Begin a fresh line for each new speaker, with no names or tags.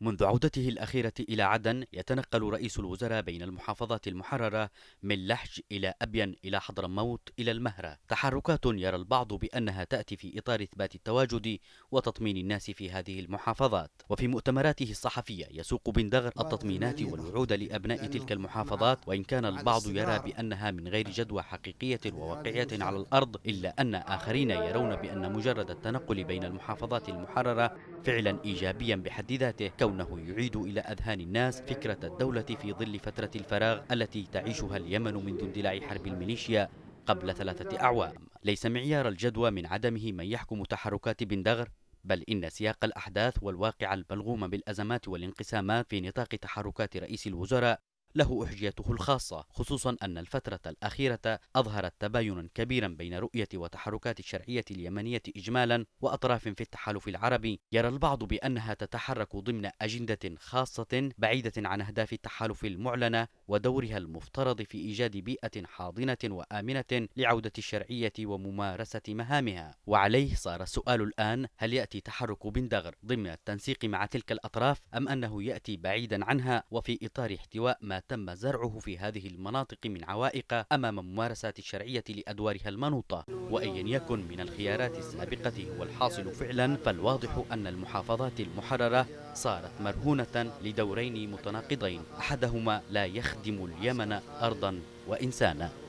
منذ عودته الأخيرة إلى عدن يتنقل رئيس الوزراء بين المحافظات المحررة من لحج إلى أبين إلى حضرموت إلى المهرة تحركات يرى البعض بأنها تأتي في إطار إثبات التواجد وتطمين الناس في هذه المحافظات وفي مؤتمراته الصحفية يسوق بن دغر التطمينات والوعود لأبناء تلك المحافظات وإن كان البعض يرى بأنها من غير جدوى حقيقية وواقعية على الأرض إلا أن آخرين يرون بأن مجرد التنقل بين المحافظات المحررة فعلا إيجابيا بحد ذاته كونه يعيد إلى أذهان الناس فكرة الدولة في ظل فترة الفراغ التي تعيشها اليمن منذ اندلاع حرب الميليشيا قبل ثلاثة أعوام ليس معيار الجدوى من عدمه من يحكم تحركات بن دغر بل إن سياق الأحداث والواقع البلغوم بالأزمات والانقسامات في نطاق تحركات رئيس الوزراء له احجيته الخاصة خصوصا أن الفترة الأخيرة أظهرت تباينا كبيرا بين رؤية وتحركات الشرعية اليمنية إجمالا وأطراف في التحالف العربي يرى البعض بأنها تتحرك ضمن أجندة خاصة بعيدة عن أهداف التحالف المعلنة ودورها المفترض في إيجاد بيئة حاضنة وآمنة لعودة الشرعية وممارسة مهامها وعليه صار السؤال الآن هل يأتي تحرك بندغر ضمن التنسيق مع تلك الأطراف أم أنه يأتي بعيدا عنها وفي إطار احتواء ما تم زرعه في هذه المناطق من عوائق أمام ممارسات الشرعية لأدوارها المنوطة وأيا يكن من الخيارات السابقة هو الحاصل فعلا فالواضح أن المحافظات المحررة صارت مرهونة لدورين متناقضين أحدهما لا يخ يخدم اليمن أرضا وإنسانا